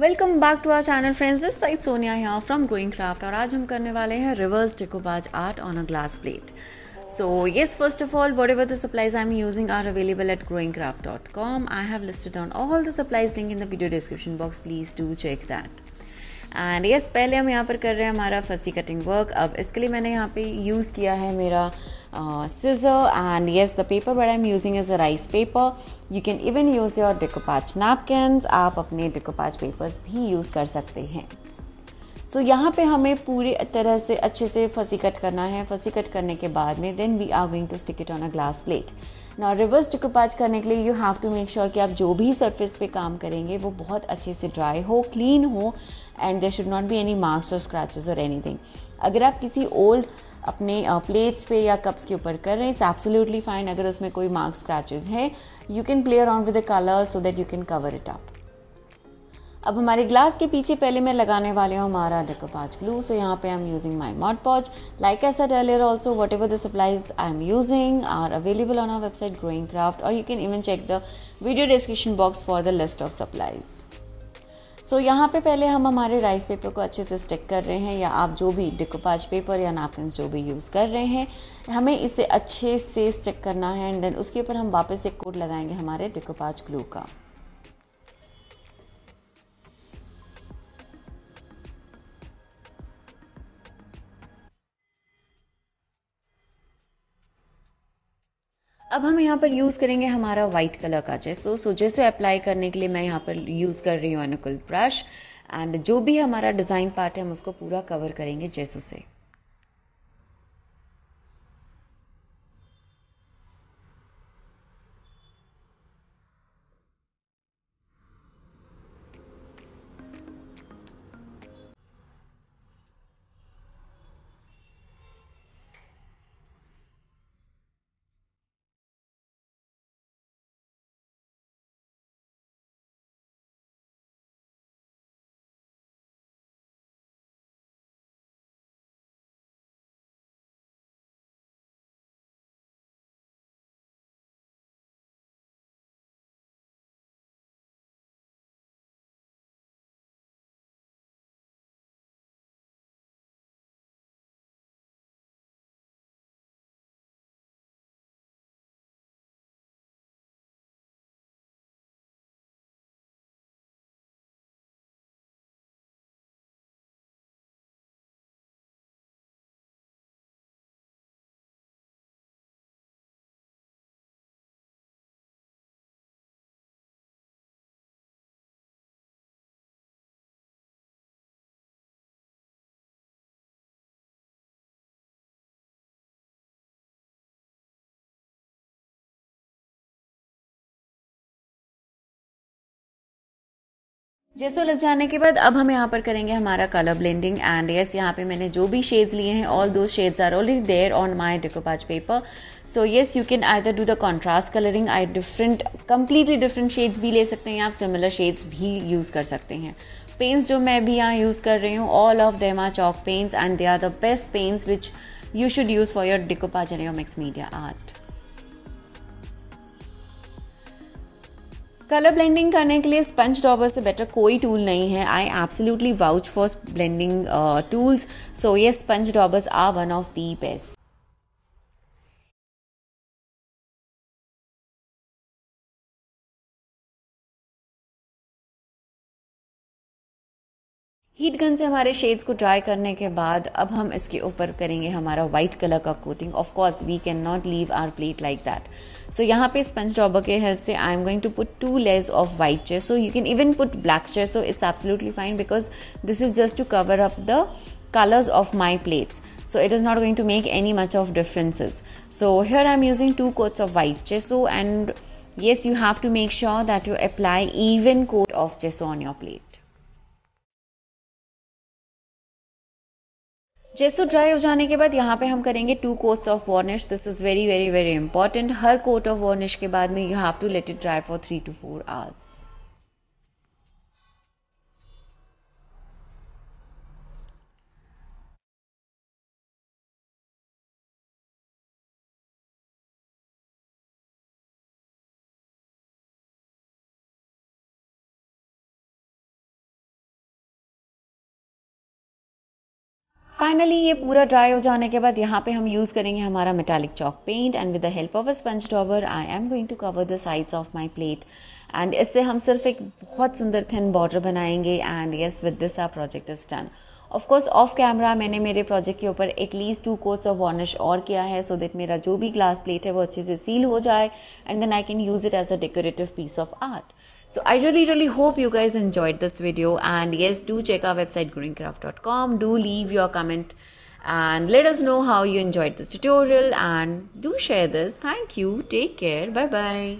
Welcome back to our channel friends this side Sonia यहाँ from growing craft और आज हम करने वाले हैं reverse decoupage art on a glass plate So, yes, first of all, whatever the supplies I'm using are available at growingcraft.com. I have listed on all the supplies link in the video description box. Please do check that. And yes पहले हम यहाँ पर कर रहे हैं हमारा फसी cutting work अब इसके लिए मैंने यहाँ पे यूज़ किया है मेरा scissor and yes the paper but I am using is a rice paper you can even use your decoupage napkin आप अपने डिकोपाच पेपर्स भी यूज़ कर सकते हैं सो so, यहाँ पे हमें पूरी तरह से अच्छे से फंसी कट करना है फंसी कट करने के बाद में then we are going to stick it on a glass plate ना रिवर्स डिकोपाज करने के लिए you have to make sure कि आप जो भी सरफेस पे काम करेंगे वो बहुत अच्छे से ड्राई हो क्लीन हो and there should not be any marks और स्क्रैचेस और एनी अगर आप किसी ओल्ड अपने प्लेट्स पे या कप्स के ऊपर कर रहे हैं इट्स एब्सोल्युटली फाइन अगर उसमें कोई मार्क्स स्क्रैचेस है you can play around with the colour so that you can cover it up अब हमारे ग्लास के पीछे पहले मैं लगाने वाले हूँ हमारा पाच ग्लू सो यहाँ पे आई am using my Mod Podge like I said earlier also whatever the supplies I am using are available on our website growing craft और you can even check the video description box for the list of supplies so so, यहाँ पे पहले हम हमारे rice paper को अच्छे से stick कर रहे हैं या आप जो भी डिकोपाज पेपर या नापकिन जो भी यूज़ कर रहे हैं हमें इसे अच्छे से स्टिक करना है एंड देन उसके ऊपर हम वापस एक कोट लगाएंगे हमारे डिकोपाज ग्लू का अब हम यहाँ पर यूज़ करेंगे हमारा व्हाइट कलर का जेसो सो जेसो अप्लाई करने के लिए मैं यहाँ पर यूज़ कर रही हूँ अनुकूल ब्रश एंड जो भी हमारा डिज़ाइन पार्ट है हम उसको पूरा कवर करेंगे जेसो से जैसो लग जाने के बाद अब हम यहाँ पर करेंगे हमारा कलर ब्लेंडिंग एंड यस यहाँ पे मैंने जो भी शेड्स लिए हैं although shades are already there on my decoupage paper so yes you can I do the contrast colouring I different completely different shades भी ले सकते हैं आप सिमिलर शेड्स भी यूज़ कर सकते हैं पेंट्स जो मैं भी यहाँ यूज़ कर रही हूँ all of them are chalk paints and they are the best paints which you should use for your decoupage and your mix media art colour blending करने के लिए स्पंज डॉबर से बेटर कोई टूल नहीं है I absolutely vouch for blending tools so ये sponge daubers are one of the best heat gun से हमारे शेड्स को ड्राई करने के बाद अब हम इसके ऊपर करेंगे हमारा वाइट कलर का coating of course we can not leave our plate like that so यहाँ पे स्पंज डॉबर के हेल्प से I am going to put two layers of white chair so you can even put black chair so it's absolutely fine because this is just to cover up the colours of my plates so it is not going to make any much of differences so here I am using two coats of white gesso and yes you have to make sure that you apply even coat of gesso on your plate gesso dry हो जाने के बाद यहाँ पे हम करेंगे two coats of varnish this is very very very important हर coat of varnish के बाद में you have to let it dry for three to four hours finally ये पूरा ड्राई हो जाने के बाद यहाँ पे हम यूज़ करेंगे हमारा metallic chalk paint and with the help of a sponge dauber I am going to cover the sides of my plate and इससे हम सिर्फ एक बहुत सुंदर थिन बॉर्डर बनाएंगे and yes with this our project is done of course off camera मैंने मेरे project के ऊपर at least two coats of varnish और किया है सो दैट देट मेरा जो भी ग्लास प्लेट है वो अच्छे से सील हो जाए and then I can use it as a decorative piece of art so i really really hope you guys enjoyed this video and yes do check our website greencraft.com. do leave your comment and let us know how you enjoyed this tutorial and do share this thank you take care bye bye